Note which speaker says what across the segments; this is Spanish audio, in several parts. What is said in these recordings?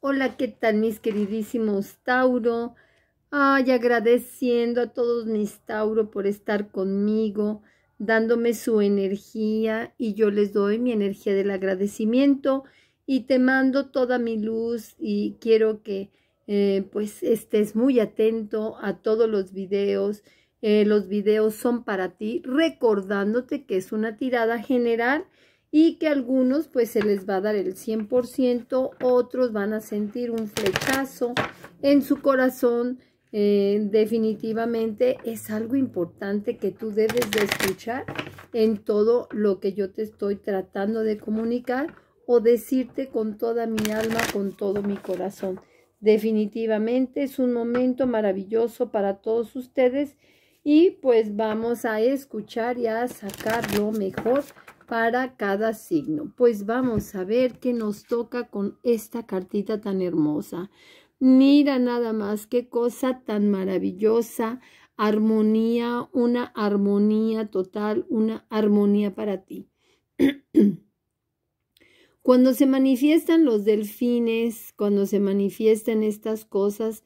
Speaker 1: Hola, ¿qué tal mis queridísimos Tauro? Ay, agradeciendo a todos mis Tauro por estar conmigo, dándome su energía y yo les doy mi energía del agradecimiento y te mando toda mi luz y quiero que eh, pues estés muy atento a todos los videos. Eh, los videos son para ti, recordándote que es una tirada general y que algunos pues se les va a dar el 100%, otros van a sentir un flechazo en su corazón. Eh, definitivamente es algo importante que tú debes de escuchar en todo lo que yo te estoy tratando de comunicar o decirte con toda mi alma, con todo mi corazón. Definitivamente es un momento maravilloso para todos ustedes y pues vamos a escuchar y a sacar lo mejor para cada signo. Pues vamos a ver qué nos toca con esta cartita tan hermosa. Mira nada más qué cosa tan maravillosa, armonía, una armonía total, una armonía para ti. cuando se manifiestan los delfines, cuando se manifiestan estas cosas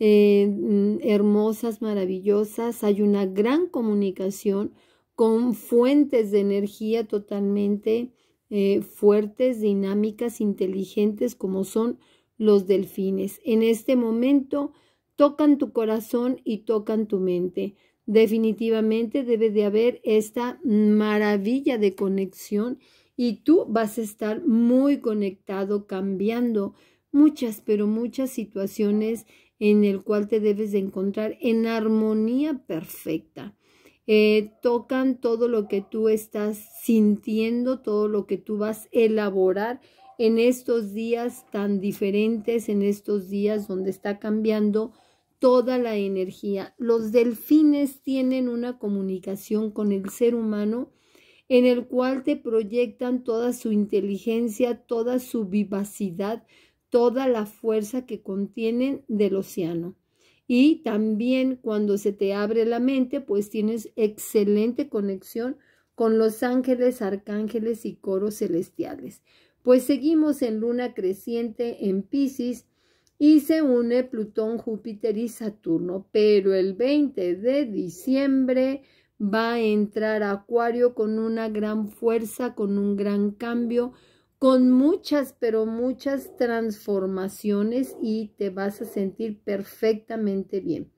Speaker 1: eh, mm, hermosas, maravillosas, hay una gran comunicación con fuentes de energía totalmente eh, fuertes, dinámicas, inteligentes, como son los delfines. En este momento tocan tu corazón y tocan tu mente. Definitivamente debe de haber esta maravilla de conexión y tú vas a estar muy conectado, cambiando muchas, pero muchas situaciones en el cual te debes de encontrar en armonía perfecta. Eh, tocan todo lo que tú estás sintiendo, todo lo que tú vas a elaborar en estos días tan diferentes, en estos días donde está cambiando toda la energía. Los delfines tienen una comunicación con el ser humano en el cual te proyectan toda su inteligencia, toda su vivacidad, toda la fuerza que contienen del océano. Y también cuando se te abre la mente, pues tienes excelente conexión con los ángeles, arcángeles y coros celestiales. Pues seguimos en luna creciente en Pisces y se une Plutón, Júpiter y Saturno, pero el 20 de diciembre va a entrar Acuario con una gran fuerza, con un gran cambio, con muchas, pero muchas transformaciones y te vas a sentir perfectamente bien.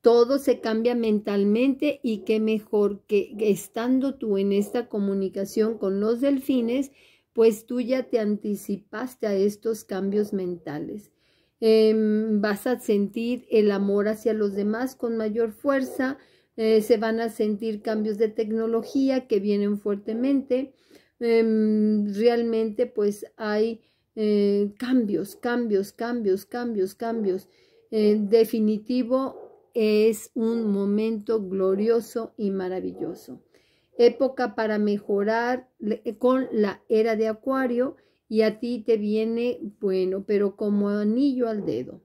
Speaker 1: Todo se cambia mentalmente y qué mejor que estando tú en esta comunicación con los delfines, pues tú ya te anticipaste a estos cambios mentales. Em, vas a sentir el amor hacia los demás con mayor fuerza, eh, se van a sentir cambios de tecnología que vienen fuertemente realmente pues hay cambios, cambios, cambios, cambios, cambios. En definitivo es un momento glorioso y maravilloso. Época para mejorar con la era de Acuario y a ti te viene, bueno, pero como anillo al dedo.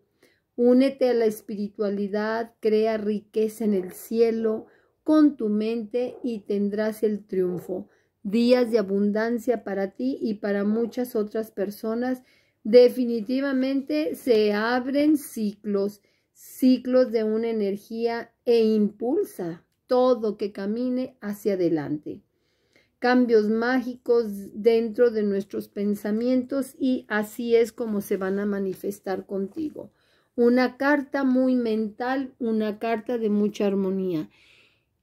Speaker 1: Únete a la espiritualidad, crea riqueza en el cielo con tu mente y tendrás el triunfo días de abundancia para ti y para muchas otras personas. Definitivamente se abren ciclos, ciclos de una energía e impulsa todo que camine hacia adelante. Cambios mágicos dentro de nuestros pensamientos y así es como se van a manifestar contigo. Una carta muy mental, una carta de mucha armonía.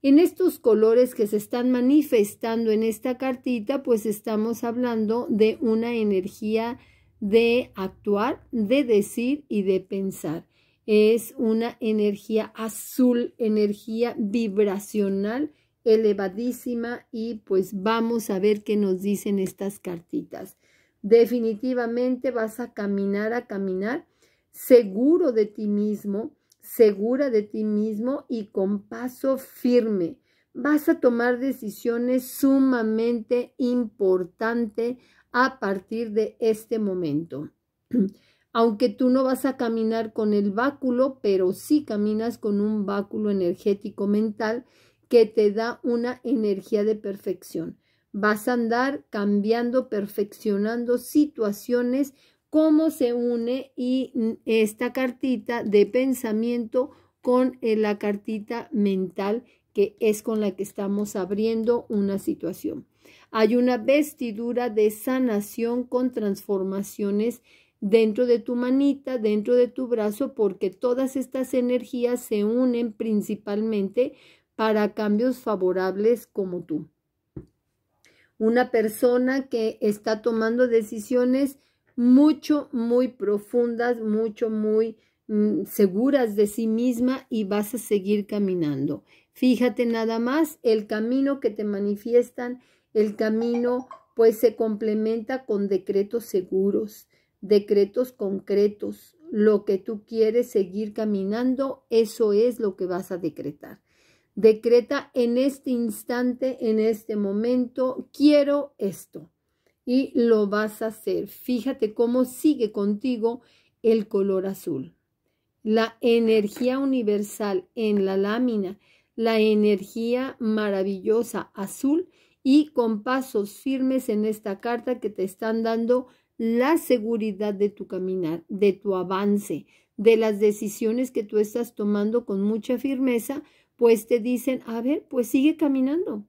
Speaker 1: En estos colores que se están manifestando en esta cartita, pues estamos hablando de una energía de actuar, de decir y de pensar. Es una energía azul, energía vibracional elevadísima y pues vamos a ver qué nos dicen estas cartitas. Definitivamente vas a caminar a caminar seguro de ti mismo, segura de ti mismo y con paso firme. Vas a tomar decisiones sumamente importantes a partir de este momento. Aunque tú no vas a caminar con el báculo, pero sí caminas con un báculo energético mental que te da una energía de perfección. Vas a andar cambiando, perfeccionando situaciones cómo se une y esta cartita de pensamiento con eh, la cartita mental que es con la que estamos abriendo una situación. Hay una vestidura de sanación con transformaciones dentro de tu manita, dentro de tu brazo, porque todas estas energías se unen principalmente para cambios favorables como tú. Una persona que está tomando decisiones mucho, muy profundas, mucho, muy mm, seguras de sí misma y vas a seguir caminando. Fíjate nada más el camino que te manifiestan, el camino pues se complementa con decretos seguros, decretos concretos. Lo que tú quieres seguir caminando, eso es lo que vas a decretar. Decreta en este instante, en este momento, quiero esto y lo vas a hacer. Fíjate cómo sigue contigo el color azul. La energía universal en la lámina, la energía maravillosa azul y con pasos firmes en esta carta que te están dando la seguridad de tu caminar, de tu avance, de las decisiones que tú estás tomando con mucha firmeza, pues te dicen, a ver, pues sigue caminando.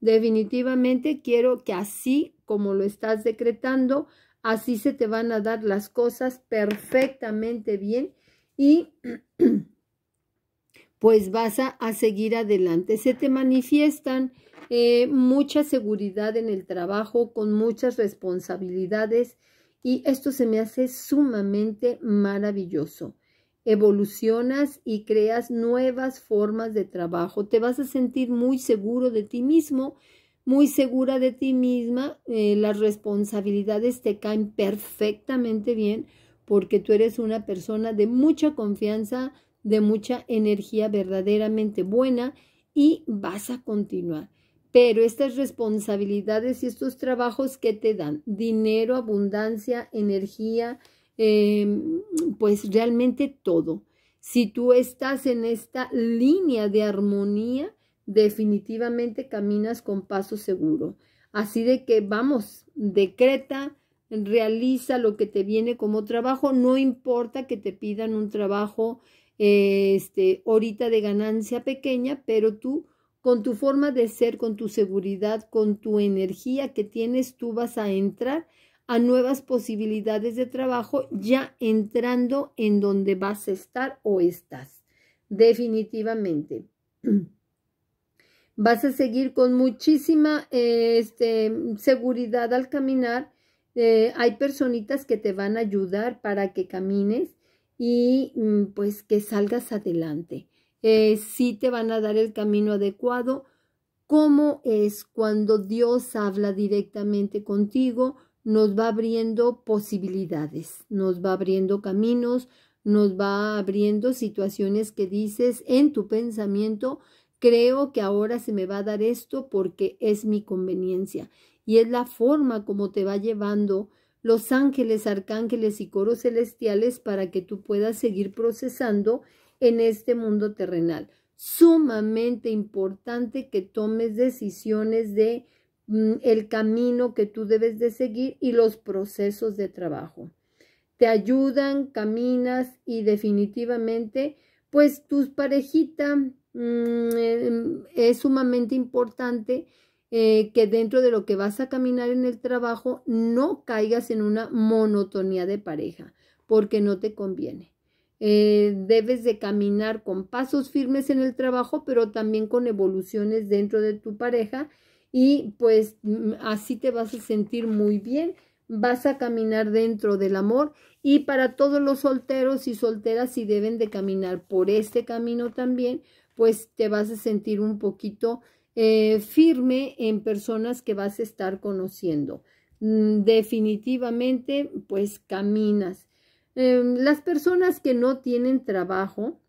Speaker 1: Definitivamente quiero que así como lo estás decretando, así se te van a dar las cosas perfectamente bien y pues vas a, seguir adelante. Se te manifiestan eh, mucha seguridad en el trabajo, con muchas responsabilidades y esto se me hace sumamente maravilloso. Evolucionas y creas nuevas formas de trabajo. Te vas a sentir muy seguro de ti mismo muy segura de ti misma, eh, las responsabilidades te caen perfectamente bien porque tú eres una persona de mucha confianza, de mucha energía verdaderamente buena y vas a continuar. Pero estas responsabilidades y estos trabajos que te dan dinero, abundancia, energía, em, pues realmente todo. Si tú estás en esta línea de armonía, definitivamente caminas con paso seguro. Así de que vamos, decreta, realiza lo que te viene como trabajo, no importa que te pidan un trabajo eh, este, ahorita de ganancia pequeña, pero tú con tu forma de ser, con tu seguridad, con tu energía que tienes, tú vas a entrar a nuevas posibilidades de trabajo ya entrando en donde vas a estar o estás. Definitivamente. vas a seguir con muchísima eh, este, seguridad al caminar. Eh, hay personitas que te van a ayudar para que camines y mm, pues que salgas adelante. si eh, sí te van a dar el camino adecuado. ¿Cómo es cuando Dios habla directamente contigo? Nos va abriendo posibilidades, nos va abriendo caminos, nos va abriendo situaciones que dices en tu pensamiento Creo que ahora se me va a dar esto porque es mi conveniencia y es la forma como te va llevando los ángeles, arcángeles y coros celestiales para que tú puedas seguir procesando en este mundo terrenal. Sumamente importante que tomes decisiones de mm, el camino que tú debes de seguir y los procesos de trabajo. Te ayudan, caminas y definitivamente pues tus parejita, Mm, em, es sumamente importante eh, que dentro de lo que vas a caminar en el trabajo no caigas en una monotonía de pareja, porque no te conviene. Eh, debes de caminar con pasos firmes en el trabajo, pero también con evoluciones dentro de tu pareja y pues mm, así te vas a sentir muy bien, vas a caminar dentro del amor y para todos los solteros y solteras, si deben de caminar por este camino también, pues te vas a sentir un poquito eh, firme en personas que vas a estar conociendo. Mm, definitivamente, pues caminas. Em, las personas que no tienen trabajo,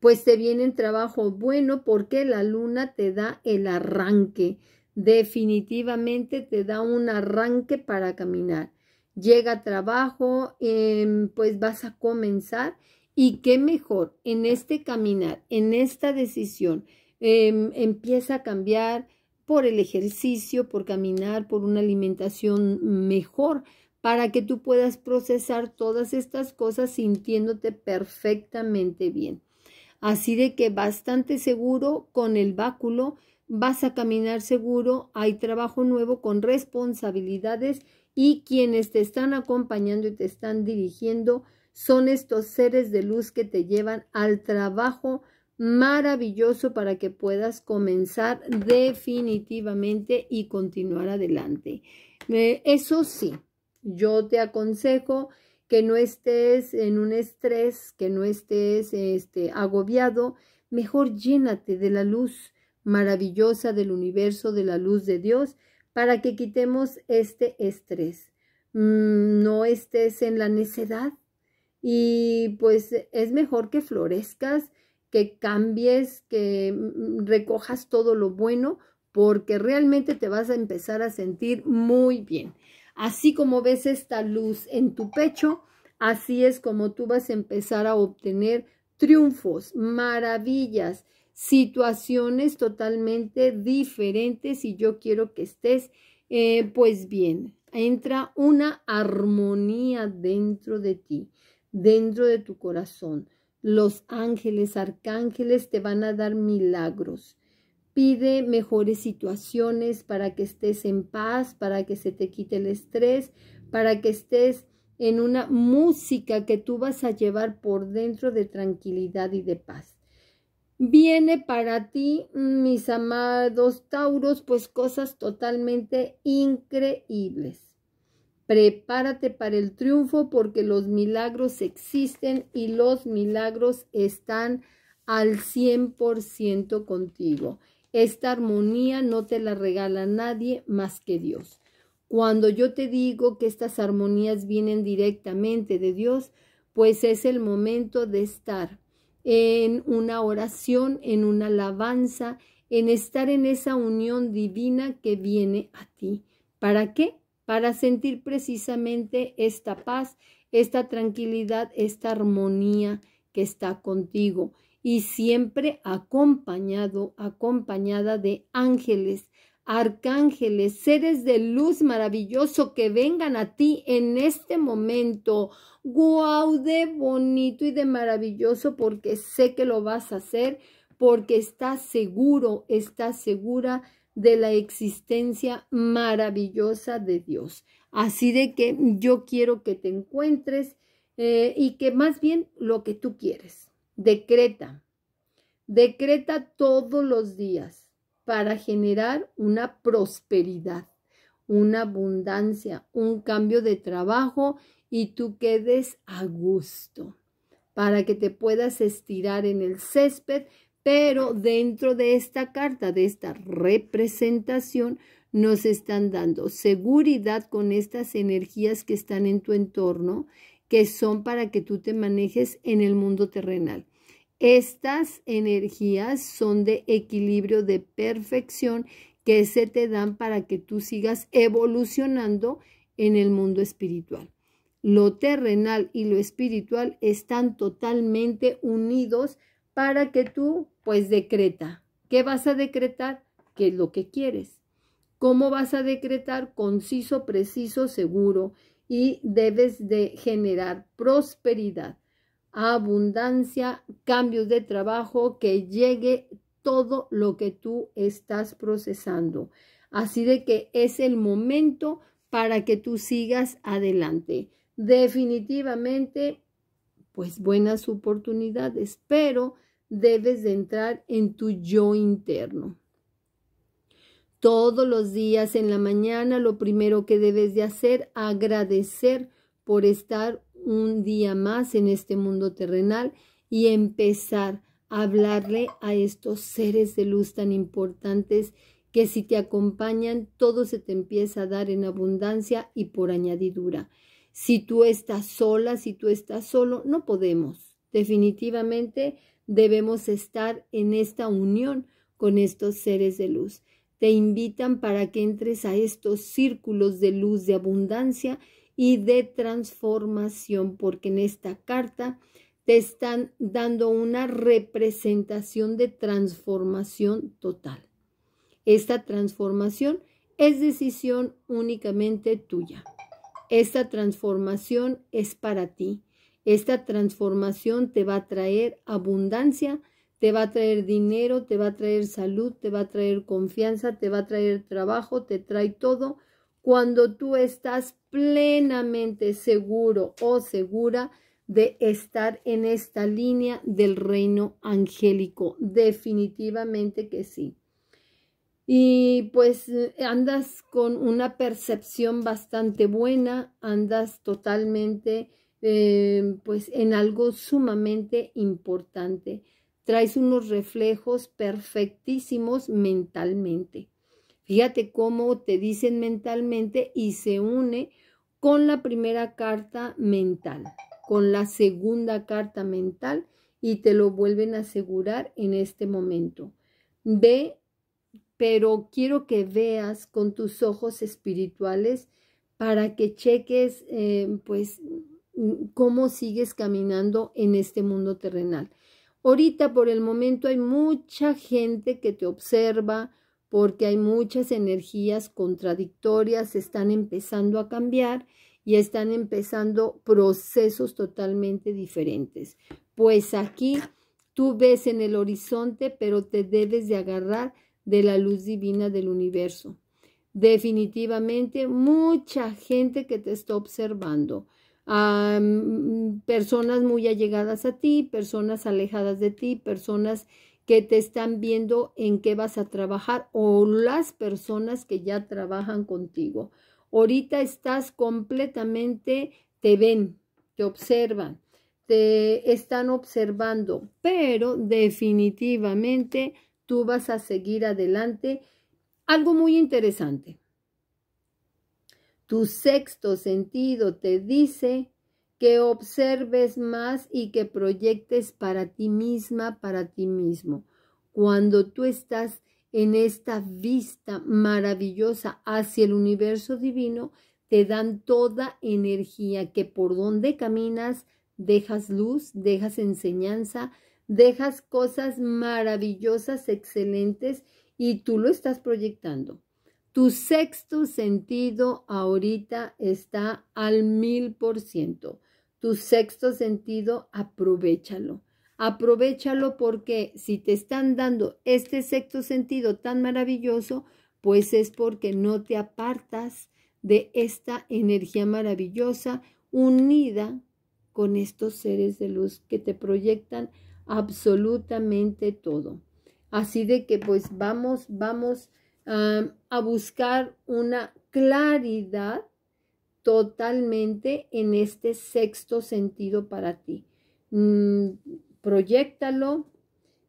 Speaker 1: pues te vienen trabajo bueno porque la luna te da el arranque. Definitivamente te da un arranque para caminar llega trabajo, em, pues vas a comenzar y qué mejor en este caminar, en esta decisión, em, empieza a cambiar por el ejercicio, por caminar, por una alimentación mejor, para que tú puedas procesar todas estas cosas sintiéndote perfectamente bien. Así de que bastante seguro con el báculo, vas a caminar seguro, hay trabajo nuevo con responsabilidades y quienes te están acompañando y te están dirigiendo son estos seres de luz que te llevan al trabajo maravilloso para que puedas comenzar definitivamente y continuar adelante. Eh, eso sí, yo te aconsejo que no estés en un estrés, que no estés este, agobiado, mejor llénate de la luz maravillosa del universo, de la luz de Dios, para que quitemos este estrés. Mm, no estés en la necedad y pues es mejor que florezcas, que cambies, que mm, recojas todo lo bueno porque realmente te vas a empezar a sentir muy bien. Así como ves esta luz en tu pecho, así es como tú vas a empezar a obtener triunfos, maravillas, situaciones totalmente diferentes y yo quiero que estés eh, pues bien. Entra una armonía dentro de ti, dentro de tu corazón. Los ángeles, arcángeles te van a dar milagros. Pide mejores situaciones para que estés en paz, para que se te quite el estrés, para que estés en una música que tú vas a llevar por dentro de tranquilidad y de paz. Viene para ti, mis amados Tauros, pues cosas totalmente increíbles. Prepárate para el triunfo porque los milagros existen y los milagros están al 100% contigo. Esta armonía no te la regala nadie más que Dios. Cuando yo te digo que estas armonías vienen directamente de Dios, pues es el momento de estar en una oración, en una alabanza, en estar en esa unión divina que viene a ti. ¿Para qué? Para sentir precisamente esta paz, esta tranquilidad, esta armonía que está contigo y siempre acompañado, acompañada de ángeles, arcángeles, seres de luz maravilloso que vengan a ti en este momento. Guau de bonito y de maravilloso porque sé que lo vas a hacer, porque estás seguro, estás segura de la existencia maravillosa de Dios. Así de que yo quiero que te encuentres eh, y que más bien lo que tú quieres. Decreta, decreta todos los días para generar una prosperidad, una abundancia, un cambio de trabajo y tú quedes a gusto, para que te puedas estirar en el césped, pero dentro de esta carta, de esta representación, nos están dando seguridad con estas energías que están en tu entorno, que son para que tú te manejes en el mundo terrenal. Estas energías son de equilibrio, de perfección, que se te dan para que tú sigas evolucionando en el mundo espiritual. Lo terrenal y lo espiritual están totalmente unidos para que tú, pues, decreta. ¿Qué vas a decretar? ¿Qué es lo que quieres? ¿Cómo vas a decretar? Conciso, preciso, seguro. Y debes de generar prosperidad abundancia, cambios de trabajo, que llegue todo lo que tú estás procesando. Así de que es el momento para que tú sigas adelante. Definitivamente, pues buenas oportunidades, pero debes de entrar en tu yo interno. Todos los días en la mañana lo primero que debes de hacer, agradecer por estar un día más en este mundo terrenal y empezar a hablarle a estos seres de luz tan importantes que si te acompañan todo se te empieza a dar en abundancia y por añadidura. Si tú estás sola, si tú estás solo, no podemos. Definitivamente debemos estar en esta unión con estos seres de luz. Te invitan para que entres a estos círculos de luz de abundancia y de transformación, porque en esta carta te están dando una representación de transformación total. Esta transformación es decisión únicamente tuya. Esta transformación es para ti. Esta transformación te va a traer abundancia, te va a traer dinero, te va a traer salud, te va a traer confianza, te va a traer trabajo, te trae todo cuando tú estás plenamente seguro o segura de estar en esta línea del reino angélico. Definitivamente que sí. Y pues andas con una percepción bastante buena, andas totalmente eh, pues en algo sumamente importante. Traes unos reflejos perfectísimos mentalmente. Fíjate cómo te dicen mentalmente y se une con la primera carta mental, con la segunda carta mental y te lo vuelven a asegurar en este momento. Ve, pero quiero que veas con tus ojos espirituales para que cheques, eh, pues, cómo sigues caminando en este mundo terrenal. Ahorita, por el momento, hay mucha gente que te observa, porque hay muchas energías contradictorias, están empezando a cambiar y están empezando procesos totalmente diferentes. Pues aquí tú ves en el horizonte, pero te debes de agarrar de la luz divina del universo. Definitivamente mucha gente que te está observando, personas muy allegadas a ti, personas alejadas de ti, personas que te están viendo en qué vas a trabajar o las personas que ya trabajan contigo. Ahorita estás completamente, te ven, te observan, te están observando, pero definitivamente tú vas a seguir adelante. Algo muy interesante. Tu sexto sentido te dice que observes más y que proyectes para ti misma, para ti mismo. Cuando tú estás en esta vista maravillosa hacia el universo divino, te dan toda energía que por donde caminas dejas luz, dejas enseñanza, dejas cosas maravillosas, excelentes, y tú lo estás proyectando. Tu sexto sentido ahorita está al mil por ciento tu sexto sentido, aprovechalo. Aprovechalo porque si te están dando este sexto sentido tan maravilloso, pues es porque no te apartas de esta energía maravillosa unida con estos seres de luz que te proyectan absolutamente todo. Así de que pues vamos, vamos ah, a buscar una claridad totalmente en este sexto sentido para ti. Mm, proyectalo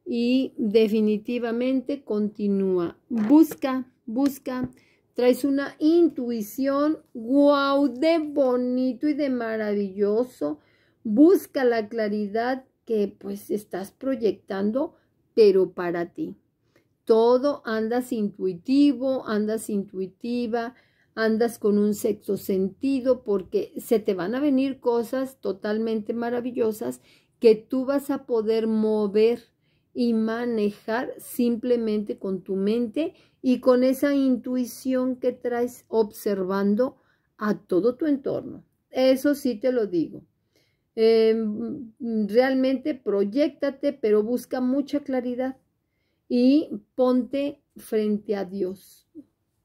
Speaker 1: y definitivamente continúa. Busca, busca. Traes una intuición, wow, de bonito y de maravilloso. Busca la claridad que pues estás proyectando, pero para ti. Todo andas intuitivo, andas intuitiva, andas con un sexto sentido porque se te van a venir cosas totalmente maravillosas que tú vas a poder mover y manejar simplemente con tu mente y con esa intuición que traes observando a todo tu entorno. Eso sí te lo digo. Em, realmente proyectate, pero busca mucha claridad y ponte frente a Dios,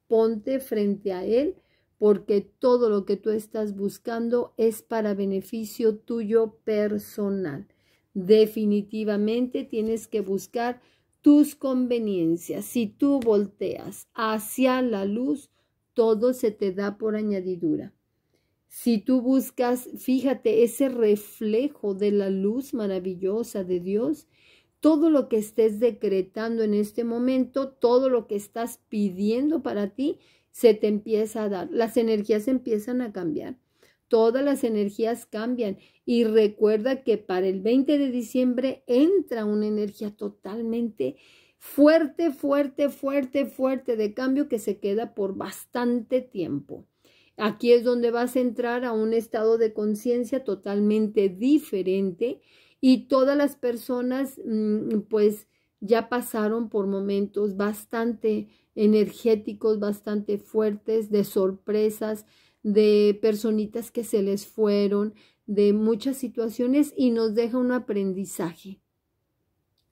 Speaker 1: ponte frente a Él, porque todo lo que tú estás buscando es para beneficio tuyo personal. Definitivamente tienes que buscar tus conveniencias. Si tú volteas hacia la luz, todo se te da por añadidura. Si tú buscas, fíjate, ese reflejo de la luz maravillosa de Dios, todo lo que estés decretando en este momento, todo lo que estás pidiendo para ti, se te empieza a dar. Las energías empiezan a cambiar. Todas las energías cambian. Y recuerda que para el 20 de diciembre entra una energía totalmente fuerte, fuerte, fuerte, fuerte de cambio que se queda por bastante tiempo. Aquí es donde vas a entrar a un estado de conciencia totalmente diferente y todas las personas mm, pues ya pasaron por momentos bastante energéticos, bastante fuertes, de sorpresas, de personitas que se les fueron, de muchas situaciones y nos deja un aprendizaje.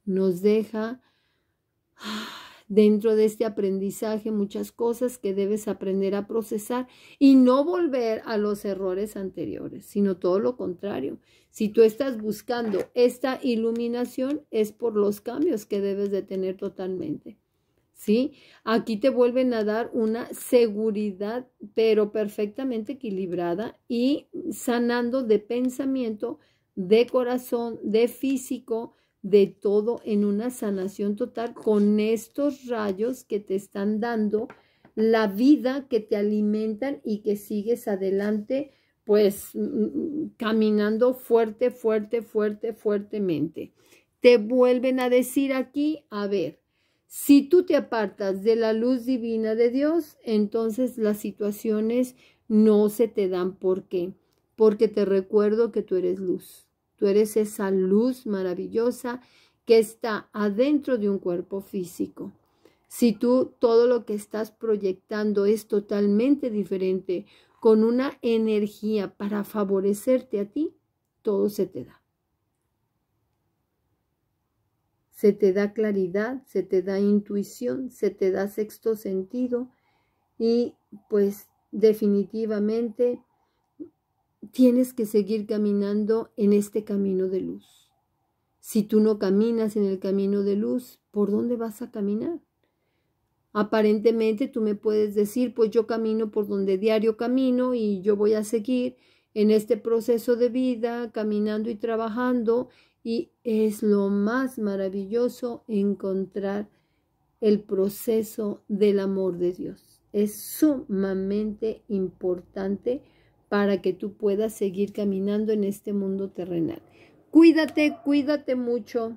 Speaker 1: Nos deja dentro de este aprendizaje muchas cosas que debes aprender a procesar y no volver a los errores anteriores, sino todo lo contrario. Si tú estás buscando esta iluminación es por los cambios que debes de tener totalmente. ¿Sí? Aquí te vuelven a dar una seguridad, pero perfectamente equilibrada y sanando de pensamiento, de corazón, de físico, de todo en una sanación total con estos rayos que te están dando la vida que te alimentan y que sigues adelante pues mm, mm, caminando fuerte, fuerte, fuerte, fuertemente. Te vuelven a decir aquí, a ver, si tú te apartas de la luz divina de Dios, entonces las situaciones no se te dan. ¿Por qué? Porque te recuerdo que tú eres luz. Tú eres esa luz maravillosa que está adentro de un cuerpo físico. Si tú todo lo que estás proyectando es totalmente diferente, con una energía para favorecerte a ti, todo se te da. Se te da claridad, se te da intuición, se te da sexto sentido y pues definitivamente tienes que seguir caminando en este camino de luz. Si tú no caminas en el camino de luz, ¿por dónde vas a caminar? Aparentemente tú me puedes decir, pues yo camino por donde diario camino y yo voy a seguir en este proceso de vida, caminando y trabajando, y es lo más maravilloso encontrar el proceso del amor de Dios. Es sumamente importante para que tú puedas seguir caminando en este mundo terrenal. Cuídate, cuídate mucho.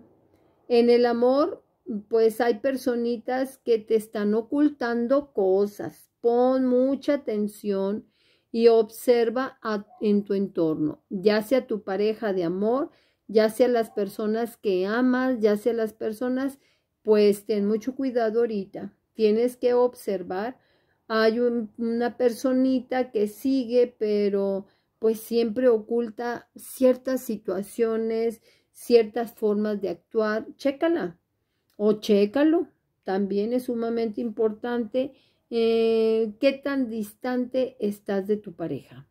Speaker 1: En el amor, pues hay personitas que te están ocultando cosas. Pon mucha atención y observa en tu entorno, ya sea tu pareja de amor, ya sea las personas que amas, ya sea las personas, pues ten mucho cuidado ahorita. Tienes que observar hay una personita que sigue, pero pues siempre oculta ciertas situaciones, ciertas formas de actuar. Chécala o chécalo. También es sumamente importante eh, qué tan distante estás de tu pareja,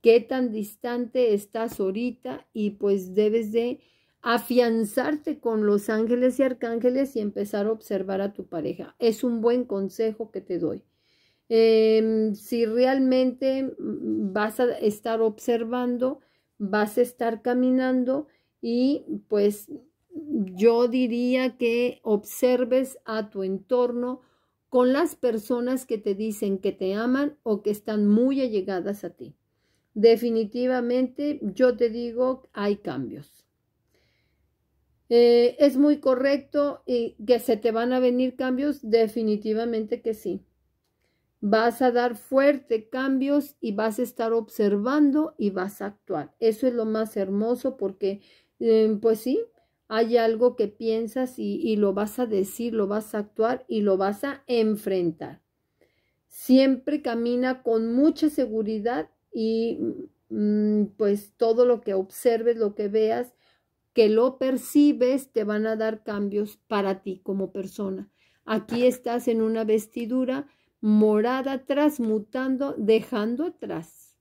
Speaker 1: qué tan distante estás ahorita y pues debes de afianzarte con los ángeles y arcángeles y empezar a observar a tu pareja. Es un buen consejo que te doy. Em, si realmente mm, vas a estar observando, vas a estar caminando y pues yo diría que observes a tu entorno con las personas que te dicen que te aman o que están muy allegadas a ti. Definitivamente yo te digo, hay cambios. Eh, ¿Es muy correcto que se te van a venir cambios? Definitivamente que sí vas a dar fuerte cambios y vas a estar observando y vas a actuar. Eso es lo más hermoso porque, em, pues sí, hay algo que piensas y, y lo vas a decir, lo vas a actuar y lo vas a enfrentar. Siempre camina con mucha seguridad y mm, pues todo lo que observes, lo que veas, que lo percibes, te van a dar cambios para ti como persona. Aquí estás en una vestidura morada transmutando, dejando atrás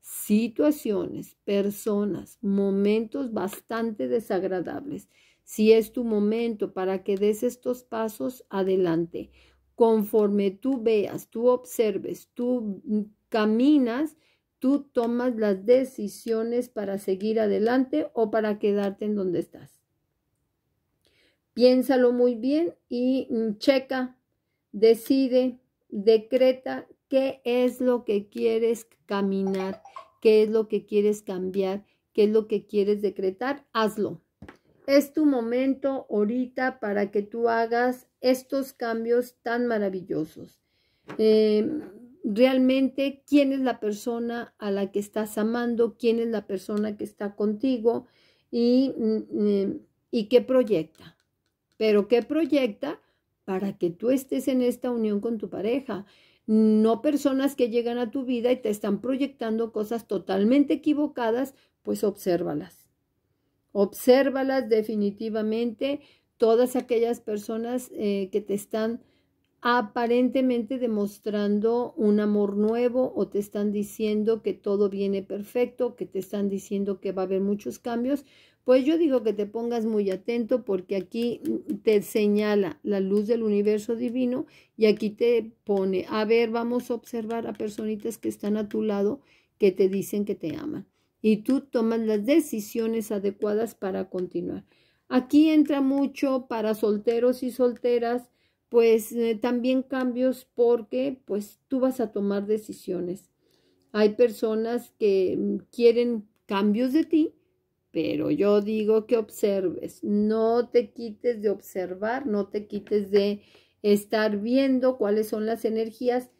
Speaker 1: situaciones, personas, momentos bastante desagradables. Si es tu momento para que des estos pasos, adelante. Conforme tú veas, tú observes, tú caminas, tú tomas las decisiones para seguir adelante o para quedarte en donde estás. Piénsalo muy bien y mm, checa, decide, decreta qué es lo que quieres caminar, qué es lo que quieres cambiar, qué es lo que quieres decretar, hazlo. Es tu momento ahorita para que tú hagas estos cambios tan maravillosos. Em, realmente, ¿quién es la persona a la que estás amando? ¿Quién es la persona que está contigo? Y, mm, em, y qué proyecta. Pero qué proyecta para que tú estés en esta unión con tu pareja. No personas que llegan a tu vida y te están proyectando cosas totalmente equivocadas, pues obsérvalas. Obsérvalas definitivamente todas aquellas personas eh, que te están aparentemente demostrando un amor nuevo o te están diciendo que todo viene perfecto, que te están diciendo que va a haber muchos cambios, pues yo digo que te pongas muy atento porque aquí mm, te señala la luz del universo divino y aquí te pone, a ver, vamos a observar a personitas que están a tu lado que te dicen que te aman y tú tomas las decisiones adecuadas para continuar. Aquí entra mucho para solteros y solteras pues eh, también cambios porque pues tú vas a tomar decisiones. Hay personas que mm, quieren cambios de ti, pero yo digo que observes, no te quites de observar, no te quites de estar viendo cuáles son las energías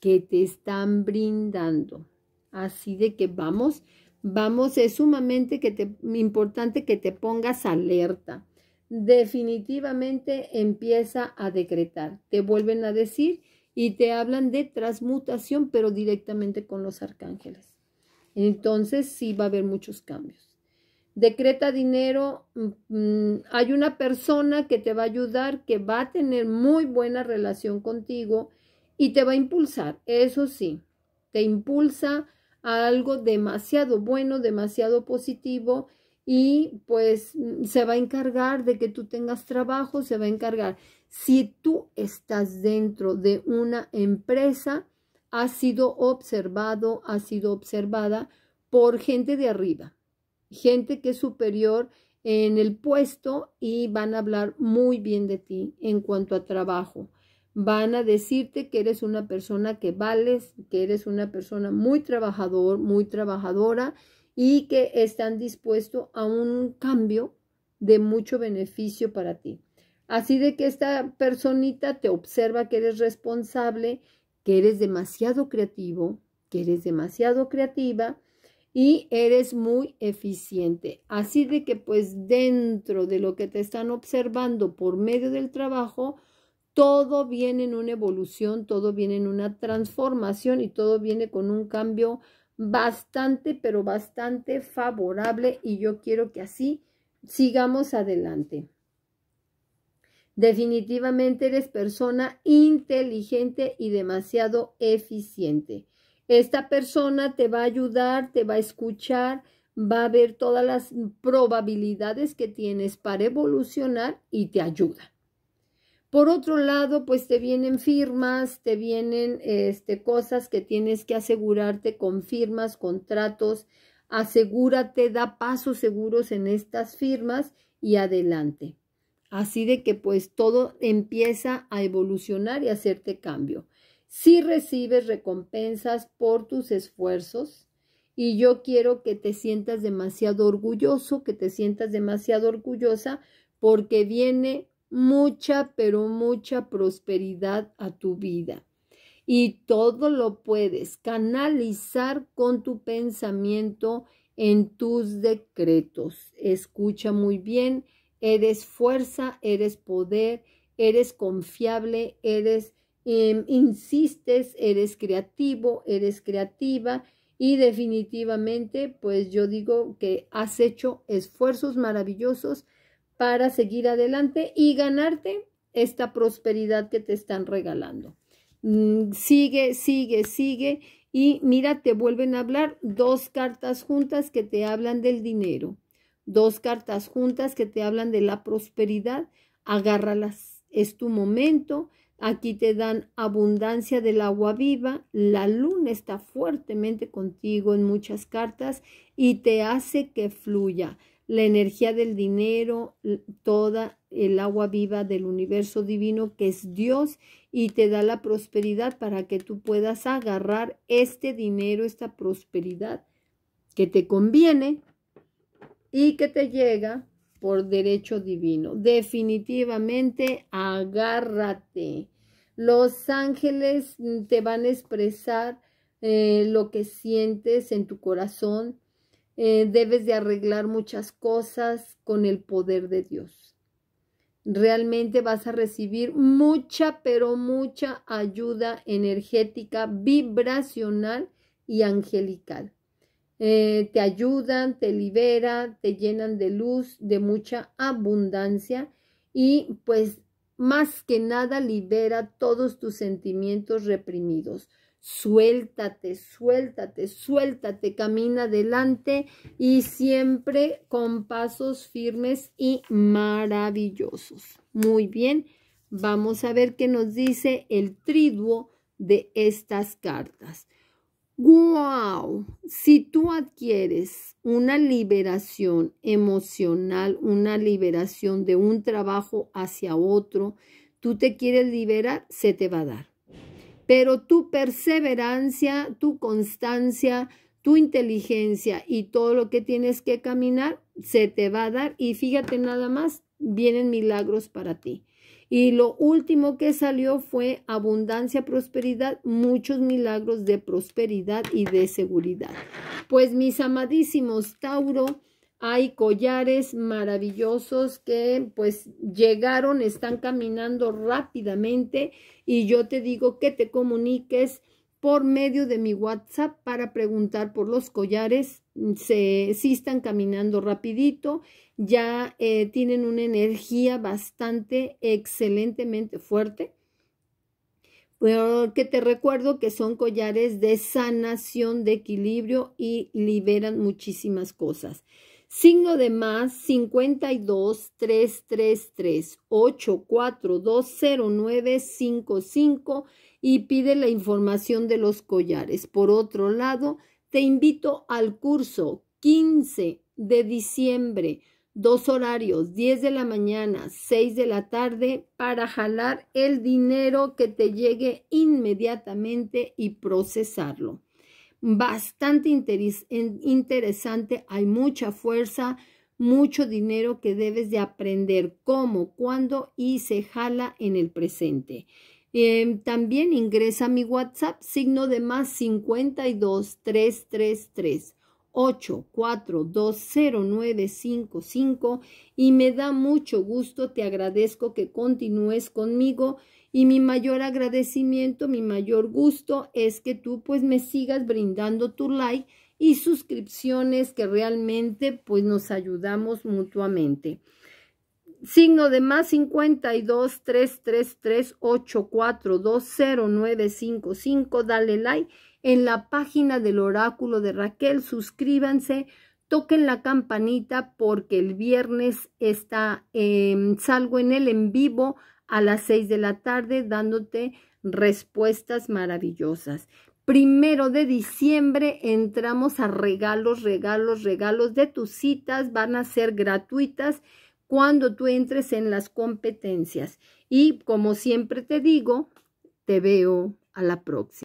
Speaker 1: que te están brindando. Así de que vamos, vamos, es sumamente que importante que te pongas alerta definitivamente empieza a decretar. Te vuelven a decir y te hablan de transmutación, pero directamente con los arcángeles. Entonces sí va a haber muchos cambios. Decreta dinero. Mm, hay una persona que te va a ayudar, que va a tener muy buena relación contigo y te va a impulsar. Eso sí, te impulsa a algo demasiado bueno, demasiado positivo y pues mm, se va a encargar de que tú tengas trabajo, se va a encargar. Si tú estás dentro de una empresa, ha sido observado, ha sido observada por gente de arriba, gente que es superior en el puesto y van a hablar muy bien de ti en cuanto a trabajo. Van a decirte que eres una persona que vales, que eres una persona muy trabajador, muy trabajadora y que están dispuestos a un cambio de mucho beneficio para ti. Así de que esta personita te observa que eres responsable, que eres demasiado creativo, que eres demasiado creativa y eres muy eficiente. Así de que pues dentro de lo que te están observando por medio del trabajo, todo viene en una evolución, todo viene en una transformación y todo viene con un cambio bastante, pero bastante favorable y yo quiero que así sigamos adelante. Definitivamente eres persona inteligente y demasiado eficiente. Esta persona te va a ayudar, te va a escuchar, va a ver todas las probabilidades que tienes para evolucionar y te ayuda. Por otro lado, pues te vienen firmas, te vienen este, cosas que tienes que asegurarte con firmas, contratos. Asegúrate, da pasos seguros en estas firmas y adelante. Así de que pues todo empieza a evolucionar y hacerte cambio. Si recibes recompensas por tus esfuerzos y yo quiero que te sientas demasiado orgulloso, que te sientas demasiado orgullosa porque viene mucha, pero mucha prosperidad a tu vida. Y todo lo puedes canalizar con tu pensamiento en tus decretos. Escucha muy bien, eres fuerza, eres poder, eres confiable, eres, em, insistes, eres creativo, eres creativa y definitivamente, pues yo digo que has hecho esfuerzos maravillosos para seguir adelante y ganarte esta prosperidad que te están regalando. Mm, sigue, sigue, sigue. Y mira, te vuelven a hablar dos cartas juntas que te hablan del dinero, dos cartas juntas que te hablan de la prosperidad. Agárralas, es tu momento. Aquí te dan abundancia del agua viva. La luna está fuertemente contigo en muchas cartas y te hace que fluya la energía del dinero, toda el agua viva del universo divino que es Dios y te da la prosperidad para que tú puedas agarrar este dinero, esta prosperidad que te conviene y que te llega por derecho divino. Definitivamente agárrate. Los ángeles mm, te van a expresar eh, lo que sientes en tu corazón eh, debes de arreglar muchas cosas con el poder de Dios. Realmente vas a recibir mucha, pero mucha ayuda energética, vibracional y angelical. Eh, te ayudan, te libera, te llenan de luz, de mucha abundancia y pues más que nada libera todos tus sentimientos reprimidos. Suéltate, suéltate, suéltate, camina adelante y siempre con pasos firmes y maravillosos. Muy bien, vamos a ver qué nos dice el triduo de estas cartas. ¡Wow! Si tú adquieres una liberación emocional, una liberación de un trabajo hacia otro, tú te quieres liberar, se te va a dar pero tu perseverancia, tu constancia, tu inteligencia y todo lo que tienes que caminar se te va a dar y fíjate nada más, vienen milagros para ti. Y lo último que salió fue abundancia, prosperidad, muchos milagros de prosperidad y de seguridad. Pues mis amadísimos Tauro, hay collares maravillosos que pues llegaron, están caminando rápidamente y yo te digo que te comuniques por medio de mi WhatsApp para preguntar por los collares. Se, sí están caminando rapidito, ya eh, tienen una energía bastante excelentemente fuerte. Pero que te recuerdo que son collares de sanación, de equilibrio y liberan muchísimas cosas signo de más 52 333 cinco y pide la información de los collares. Por otro lado, te invito al curso 15 de diciembre, dos horarios, 10 de la mañana, 6 de la tarde, para jalar el dinero que te llegue inmediatamente y procesarlo bastante interesante, hay mucha fuerza, mucho dinero que debes de aprender cómo, cuándo y se jala en el presente. Em, también ingresa a mi WhatsApp, signo de más 52333. 8420955 y me da mucho gusto, te agradezco que continúes conmigo y mi mayor agradecimiento, mi mayor gusto es que tú pues me sigas brindando tu like y suscripciones que realmente pues nos ayudamos mutuamente. Signo de más 523338420955. cinco dale like en la página del oráculo de Raquel, suscríbanse, toquen la campanita porque el viernes está, em, salgo en el en vivo a las 6 de la tarde dándote respuestas maravillosas. Primero de diciembre entramos a regalos, regalos, regalos de tus citas, van a ser gratuitas cuando tú entres en las competencias. Y como siempre te digo, te veo a la próxima.